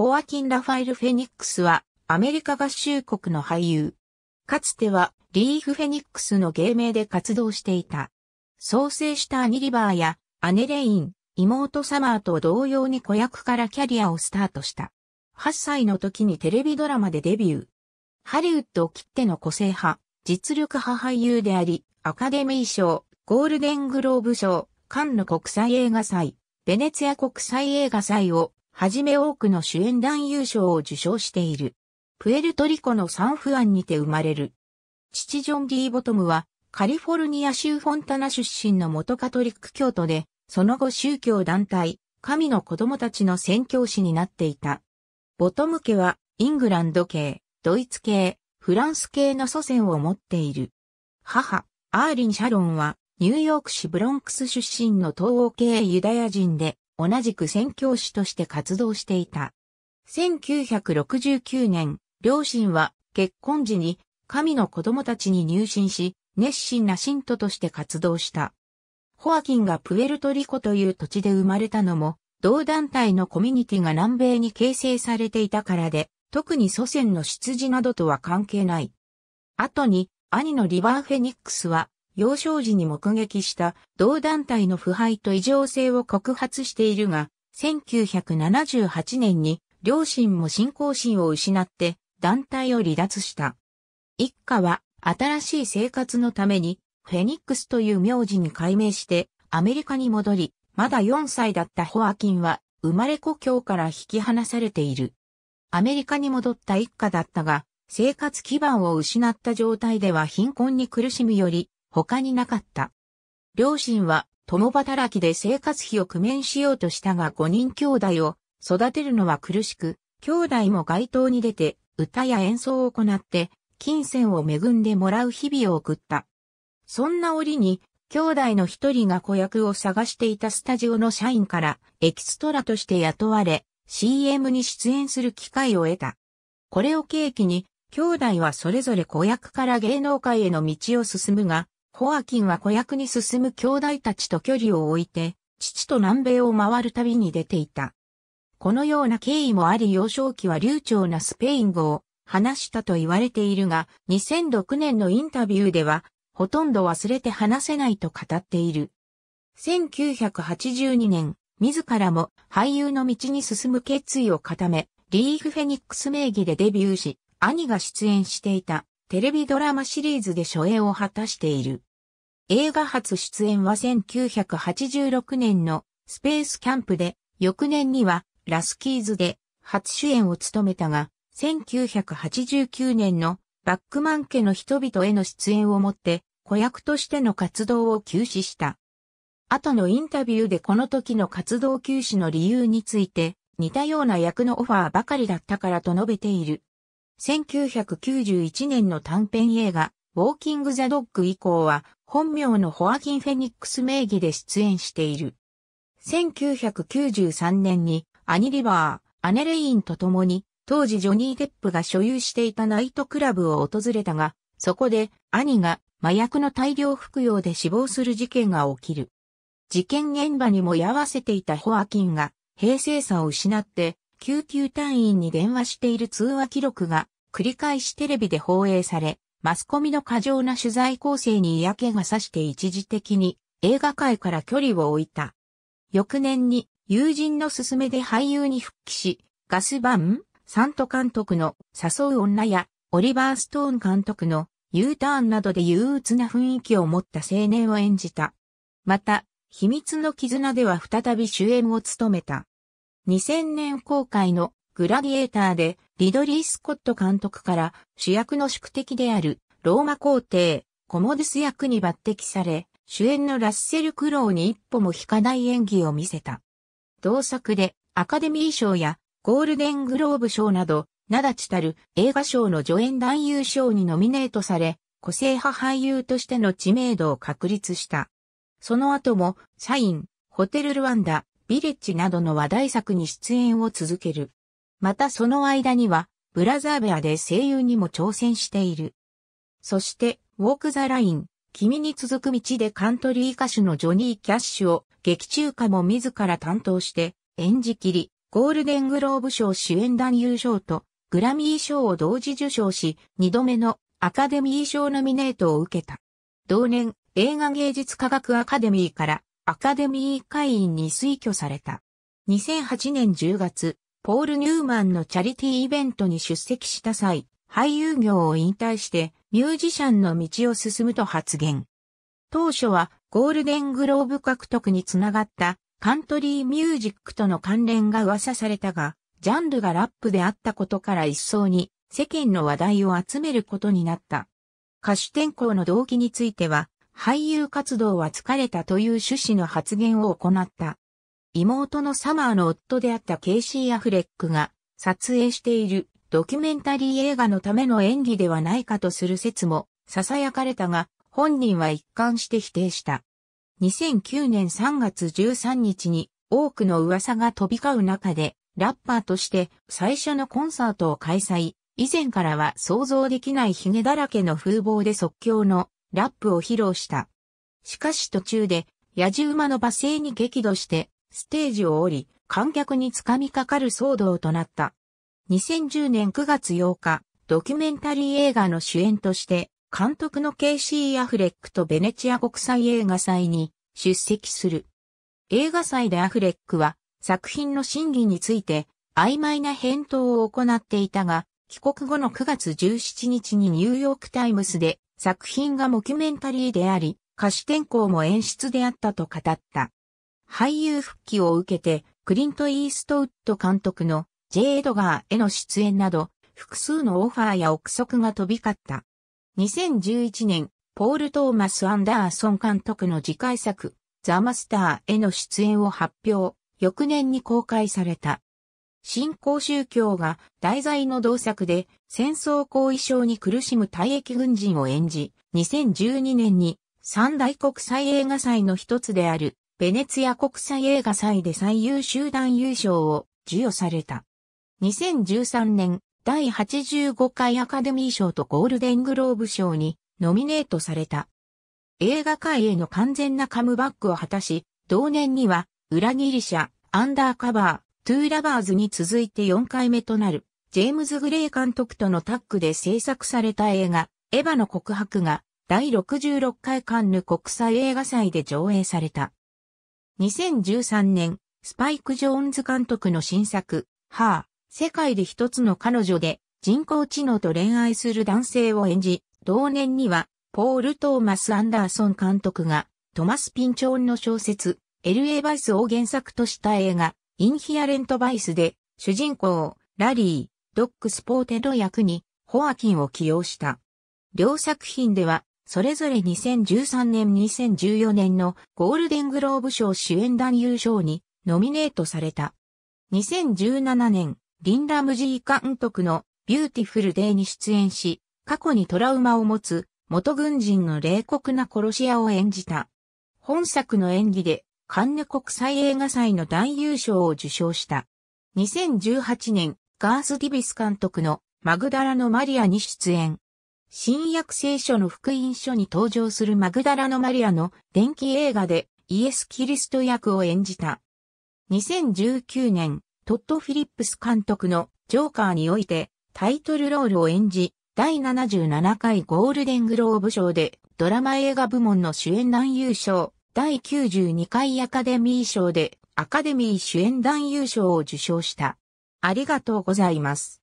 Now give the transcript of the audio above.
ホアキン・ラファエル・フェニックスはアメリカ合衆国の俳優。かつてはリーフ・フェニックスの芸名で活動していた。創生したアニ・リバーやアネ・レイン、妹サマーと同様に子役からキャリアをスタートした。8歳の時にテレビドラマでデビュー。ハリウッドを切っての個性派、実力派俳優であり、アカデミー賞、ゴールデングローブ賞、カンヌ国際映画祭、ベネツィア国際映画祭をはじめ多くの主演男優賞を受賞している。プエルトリコのサンフアンにて生まれる。父ジョン・ディ・ー・ボトムは、カリフォルニア州フォンタナ出身の元カトリック教徒で、その後宗教団体、神の子供たちの宣教師になっていた。ボトム家は、イングランド系、ドイツ系、フランス系の祖先を持っている。母、アーリン・シャロンは、ニューヨーク市ブロンクス出身の東欧系ユダヤ人で、同じく宣教師として活動していた。1969年、両親は結婚時に神の子供たちに入信し、熱心な信徒として活動した。ホアキンがプエルトリコという土地で生まれたのも、同団体のコミュニティが南米に形成されていたからで、特に祖先の出自などとは関係ない。後に、兄のリバー・フェニックスは、幼少時に目撃した同団体の腐敗と異常性を告発しているが、1978年に両親も信仰心を失って団体を離脱した。一家は新しい生活のためにフェニックスという名字に改名してアメリカに戻り、まだ4歳だったホアキンは生まれ故郷から引き離されている。アメリカに戻った一家だったが、生活基盤を失った状態では貧困に苦しむより、他になかった。両親は共働きで生活費を工面しようとしたが5人兄弟を育てるのは苦しく、兄弟も街頭に出て歌や演奏を行って金銭を恵んでもらう日々を送った。そんな折に兄弟の一人が子役を探していたスタジオの社員からエキストラとして雇われ CM に出演する機会を得た。これを契機に兄弟はそれぞれ子役から芸能界への道を進むが、ホアキンは子役に進む兄弟たちと距離を置いて、父と南米を回る旅に出ていた。このような経緯もあり幼少期は流暢なスペイン語を話したと言われているが、2006年のインタビューでは、ほとんど忘れて話せないと語っている。1982年、自らも俳優の道に進む決意を固め、リーフ・フェニックス名義でデビューし、兄が出演していたテレビドラマシリーズで初演を果たしている。映画初出演は1986年のスペースキャンプで、翌年にはラスキーズで初主演を務めたが、1989年のバックマン家の人々への出演をもって子役としての活動を休止した。後のインタビューでこの時の活動休止の理由について似たような役のオファーばかりだったからと述べている。1991年の短編映画、ウォーキング・ザ・ドッグ以降は、本名のホアキン・フェニックス名義で出演している。1993年に、アニ・リバー、アネ・レインと共に、当時ジョニー・デップが所有していたナイトクラブを訪れたが、そこで、兄が麻薬の大量服用で死亡する事件が起きる。事件現場にも居合わせていたホアキンが、平静さを失って、救急隊員に電話している通話記録が繰り返しテレビで放映され、マスコミの過剰な取材構成に嫌気がさして一時的に映画界から距離を置いた。翌年に友人の勧めで俳優に復帰し、ガスバン、サント監督の誘う女やオリバー・ストーン監督の U ターンなどで憂鬱な雰囲気を持った青年を演じた。また、秘密の絆では再び主演を務めた。2000年公開のグラディエーターでリドリー・スコット監督から主役の宿敵であるローマ皇帝コモデス役に抜擢され主演のラッセル・クロウに一歩も引かない演技を見せた。同作でアカデミー賞やゴールデングローブ賞など名立ちたる映画賞の助演男優賞にノミネートされ個性派俳優としての知名度を確立した。その後もサイン、ホテル・ルワンダ、ビレッジなどの話題作に出演を続ける。またその間には、ブラザーベアで声優にも挑戦している。そして、ウォークザライン、君に続く道でカントリー歌手のジョニー・キャッシュを劇中歌も自ら担当して演じきり、ゴールデングローブ賞主演男優賞とグラミー賞を同時受賞し、2度目のアカデミー賞ノミネートを受けた。同年、映画芸術科学アカデミーからアカデミー会員に推挙された。2008年10月、ポール・ニューマンのチャリティーイベントに出席した際、俳優業を引退してミュージシャンの道を進むと発言。当初はゴールデングローブ獲得につながったカントリーミュージックとの関連が噂されたが、ジャンルがラップであったことから一層に世間の話題を集めることになった。歌手転向の動機については、俳優活動は疲れたという趣旨の発言を行った。妹のサマーの夫であったケイシー・アフレックが撮影しているドキュメンタリー映画のための演技ではないかとする説も囁かれたが本人は一貫して否定した。2009年3月13日に多くの噂が飛び交う中でラッパーとして最初のコンサートを開催。以前からは想像できないヒゲだらけの風貌で即興のラップを披露した。しかし途中で、野じ馬の罵声に激怒して、ステージを降り、観客につかみかかる騒動となった。2010年9月8日、ドキュメンタリー映画の主演として、監督のケイシー・アフレックとベネチア国際映画祭に出席する。映画祭でアフレックは作品の審議について曖昧な返答を行っていたが、帰国後の9月17日にニューヨークタイムズで作品がモキュメンタリーであり、歌詞転校も演出であったと語った。俳優復帰を受けて、クリント・イーストウッド監督の J. エドガーへの出演など、複数のオファーや憶測が飛び交った。2011年、ポール・トーマス・アンダーソン監督の次回作、ザ・マスターへの出演を発表、翌年に公開された。新興宗教が題材の同作で戦争後遺症に苦しむ退役軍人を演じ、2012年に三大国際映画祭の一つであるベネツィア国際映画祭で最優秀団優勝を授与された。2013年第85回アカデミー賞とゴールデングローブ賞にノミネートされた。映画界への完全なカムバックを果たし、同年には裏切り者、アンダーカバー、トゥーラバーズに続いて4回目となる、ジェームズ・グレイ監督とのタッグで制作された映画、エヴァの告白が、第66回カンヌ国際映画祭で上映された。2013年、スパイク・ジョーンズ監督の新作、ハー、世界で一つの彼女で人工知能と恋愛する男性を演じ、同年には、ポール・トーマス・アンダーソン監督が、トマス・ピンチョーンの小説、LA バイスを原作とした映画、インヒアレント・バイスで、主人公、ラリー、ドック・スポーテの役に、ホアキンを起用した。両作品では、それぞれ2013年2014年のゴールデングローブ賞主演男優賞にノミネートされた。2017年、リン・ラムジー監督のビューティフルデイに出演し、過去にトラウマを持つ元軍人の冷酷な殺し屋を演じた。本作の演技でカンヌ国際映画祭の男優賞を受賞した。2018年、ガース・ディビス監督のマグダラのマリアに出演。新約聖書の福音書に登場するマグダラのマリアの電気映画でイエス・キリスト役を演じた。2019年、トット・フィリップス監督のジョーカーにおいてタイトルロールを演じ、第77回ゴールデングローブ賞でドラマ映画部門の主演男優賞、第92回アカデミー賞でアカデミー主演男優賞を受賞した。ありがとうございます。